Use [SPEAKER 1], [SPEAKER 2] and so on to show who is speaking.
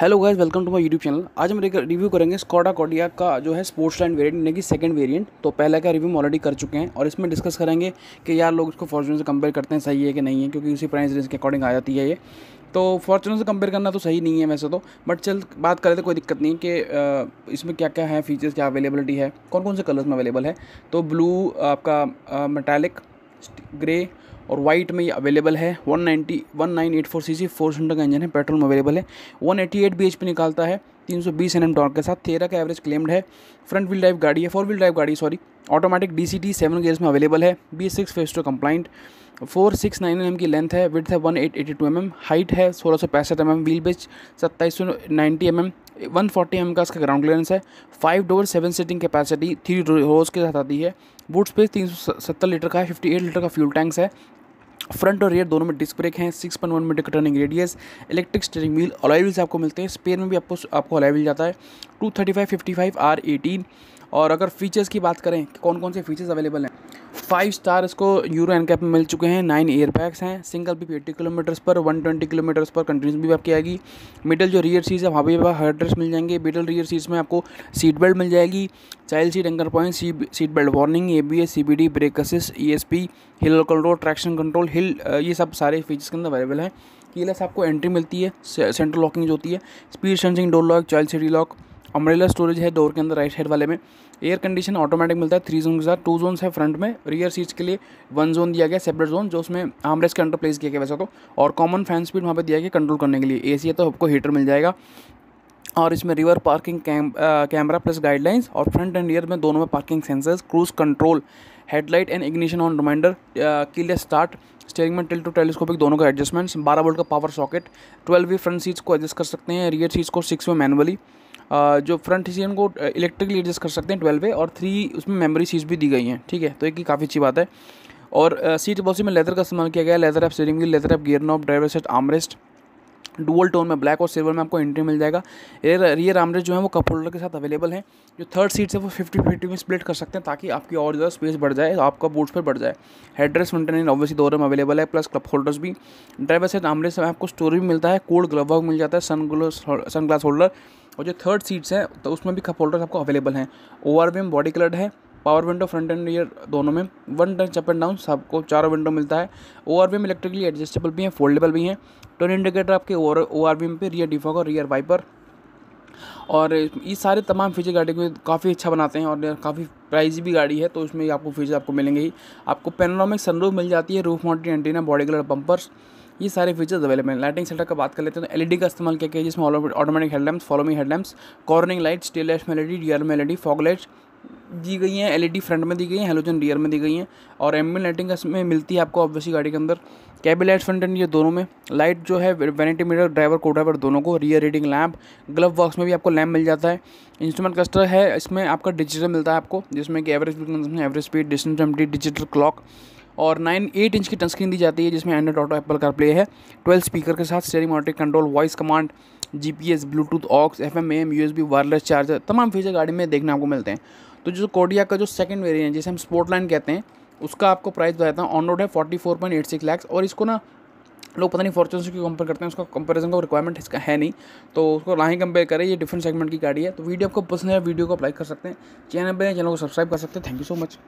[SPEAKER 1] hello guys welcome to my YouTube channel आज हम review करेंगे स्कॉडा कॉडिया का जो है स्पोर्ट्स लाइन वेरियंट यानी कि सेकंड वेरिएंट तो पहले का रिव्यू हम ऑलरेडी कर चुके हैं और इसमें डिस्कस करेंगे कि यार लोग इसको फॉर्चुनर से कंपेयर करते हैं सही है कि नहीं है क्योंकि उसी प्राइस रेंज के अकॉर्डिंग आ जाती है ये तो फॉर्चुनर से कंपेयर करना तो सही नहीं है वैसे तो बट चल बात करें तो कोई दिक्कत नहीं कि इसमें क्या क्या है फीचर्स क्या अवेलेबलिटी है कौन कौन से कलर्स में अवेलेबल है तो ब्लू आपका मेटेलिक ग्रे और वाइट में ये अवेलेबल है one ninety one nine eight four C C four cylinder का इंजन है पेट्रोल में अवेलेबल है one eighty eight B H P निकालता है तीन सौ बीस एन एम टॉर्क के साथ तेरह का एवरेज क्लेम्ड है फ्रंट व्हील ड्राइव गाड़ी है फोर व्हील ड्राइव गाड़ी sorry automatic D C T seven gears में अवेलेबल है B six phase two compliant four six nine M की लेंथ है विथ है one eight eighty two M M height है सोलह सौ पैंसठ एम एम व्हील बेच सत्ताईस सौ ninety M M one forty M का इसका ग्राउंड क्लियरेंस है five door seven seating capacity three rows के साथ आती है बूट स्पेस तीन सौ सत्तर लीटर का है फिफ्टी एट लीटर का फ्यूल टैंक्स है फ्रंट और रियर दोनों में डिस्क ब्रेक हैं सिक्स पॉइंट वन मीटर का turning radius electric steering wheel alloy wheels आपको मिलते हैं स्पेयर में भी आपको आपको अलॉय व्हील जाता है two thirty five fifty five R eighteen और अगर फीचर्स की बात करें कौन कौन से फीचर्स अवेलेबल हैं फाइव स्टार इसको यूरो एन कैप में मिल चुके हैं नाइन एयर बैग्स हैं सिंगल भी एट्टी किलोमीटर्स पर वन ट्वेंटी किलोमीटर्स पर कंटिन्यूस भी आपकी आएगी मिडल जो रियर सीट्स है वहाँ पर ड्रेस मिल जाएंगे मिडल रियर सीट्स में आपको सीट बेल्ट मिल जाएगी child seat anchor point C seat belt warning A B S C B D brake assist E S P hill control traction control hill ये सब सारे फीचर्स के अंदर अवेलेबल हैं कीलेस आपको एंट्री मिलती है सेंट्रल लॉकिंग जो होती है speed sensing door lock child seat lock umbrella storage है डोर के अंदर राइट साइड वाले में एयर कंडीशन ऑटोमेटिक मिलता है थ्री जोन के साथ टू जोन है फ्रंट में रियर सीट्स के लिए वन जोन दिया गया सेपरेट जोन जो उसमें आमरेस के अंडर प्लेस किया गया वैसे तो और कॉमन फैन स्पीड वहाँ पर दिया गया कंट्रोल करने के लिए ए है तो आपको हीटर मिल जाएगा और इसमें rear parking camera plus guidelines और फ्रंट एंड रियर में दोनों में parking sensors cruise control headlight and ignition on reminder keyless start steering में टिल टू टेलीस्कोपिक दोनों का एडजस्टमेंट्स बारह वोल्ट का power socket twelve V front seats को एडजस्ट कर सकते हैं रियर सीट्स को सिक्स वे मैनुअली जो फ्रंट सीट को इलेक्ट्रिकली एडजस्ट कर सकते हैं ट्वेल्व पे और थ्री उसमें मेमोरी सीट्स भी दी गई हैं ठीक है तो एक ही काफ़ी अच्छी बात है और सीट पॉलिसी में लेदर का इस्तेमाल किया गया है leather wrap steering wheel leather wrap gear knob driver seat armrest dual tone में ब्लैक और सिल्वर में आपको एंट्री मिल जाएगा एयर रियर आमरेस्ट जो है वो कप होल्डर के साथ अवेलेबल है जो थर्ड सीट है वो फिफ्टी फिफ्टी में स्प्लिट कर सकते हैं ताकि आपकी और ज़्यादा स्पेस बढ़ जाए आपका बूट्स पर बढ़ जाए हेडरेस मेंटेन ऑब्वियसली दो रम अवेलेबल है प्लस कप होल्डर्स भी ड्राइवर सेट आमरेस्ट में आपको स्टोरी भी मिलता है कोल्ड ग्लव मिल जाता है sun glow sunglass holder और जो थर्ड सीट्स हैं तो उसमें भी कप होल्डर्स आपको अवेलेबल हैं ओवर विम बॉडी कलर्ड है power window front and rear दोनों में one touch up and down सबको चारों विंडो मिलता है O R V electrically adjustable भी हैं फोल्डेबल भी हैं टर्न इंडिकेटर आपके ओ आर वी पे रियर डिफॉक और रियर वाइपर और ये सारे तमाम फीचर गाड़ी को काफ़ी अच्छा बनाते हैं और काफ़ी प्राइस भी गाड़ी है तो उसमें आपको फीचर आपको मिलेंगे ही आपको पेनोनॉमिक सनरूफ मिल जाती है roof mounted antenna body colour bumpers ये सारे फीचर्स अवेलेबल हैं लाइटिंग सेटअप का बात कर लेते हैं तो एलईडी e का इस्तेमाल किया गया जिसमें automatic headlamps following headlamps cornering light स्टेलेस में एलईडी डी में एलईडी फॉग लाइट दी गई हैं एलईडी फ्रंट e में दी गई हैं हेलोजन रियर में दी गई हैं और एम्बियन लाइटिंग इसमें मिलती है आपको ऑब्वियसली गाड़ी के अंदर कैबिन लाइट फ्रंट एंड ये दोनों में लाइट जो है वेनेटी मीटर ड्राइवर को ड्राइवर दोनों को rear reading lamp glove box में भी आपको लैम्प मिल जाता है इंस्ट्रूमेंट क्लस्टर है इसमें आपका डिजिटल मिलता है आपको जिसमें कि average average speed distance M digital clock और नाइन एट इंच की टनस्क्रीन स्क्रीन दी जाती है जिसमें Android auto Apple CarPlay है ट्वेल्व स्पीकर के साथ steering auto control voice command G P S Bluetooth aux F M M U S B wireless charger तमाम फीचर गाड़ी में देखने आपको मिलते हैं तो जो कोडिया का जो सेकंड वेरिएंट जिसे हम स्पोर्ट लाइन कहते हैं उसका आपको प्राइस बताता हूँ ऑन रोड है forty four point eight six lakhs और इसको ना लोग पता नहीं फॉर्चून से क्यों कंपेयर करते हैं उसका कंपैरिजन का रिक्वायरमेंट इसका है नहीं तो उसको ना ही कंपेयर करें ये डिफरेंट सेगमेंट की गाड़ी है तो वीडियो आपको पसंद है वीडियो को अप्लाई कर सकते हैं चैनल पर चैनल को सब्सक्राइब कर सकते हैं थैंक यू सो मच